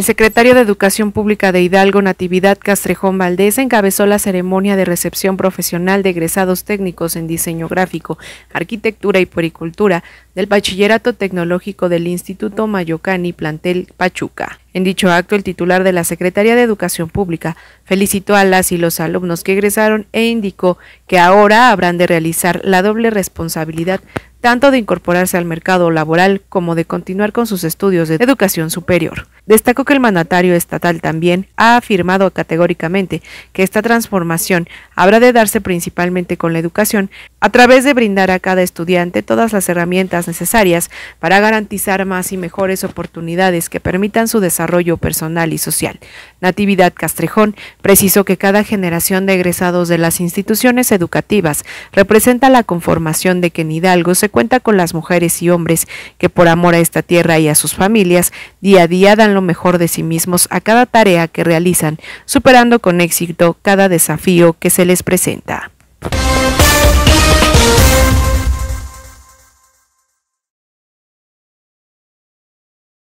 El secretario de Educación Pública de Hidalgo, Natividad Castrejón Valdés, encabezó la ceremonia de recepción profesional de egresados técnicos en diseño gráfico, arquitectura y puericultura del Bachillerato Tecnológico del Instituto Mayocani Plantel Pachuca. En dicho acto, el titular de la Secretaría de Educación Pública felicitó a las y los alumnos que egresaron e indicó que ahora habrán de realizar la doble responsabilidad tanto de incorporarse al mercado laboral como de continuar con sus estudios de educación superior. Destacó que el mandatario estatal también ha afirmado categóricamente que esta transformación habrá de darse principalmente con la educación a través de brindar a cada estudiante todas las herramientas necesarias para garantizar más y mejores oportunidades que permitan su desarrollo personal y social. Natividad Castrejón precisó que cada generación de egresados de las instituciones educativas representa la conformación de que en Hidalgo se cuenta con las mujeres y hombres que por amor a esta tierra y a sus familias, día a día dan lo mejor de sí mismos a cada tarea que realizan, superando con éxito cada desafío que se les presenta.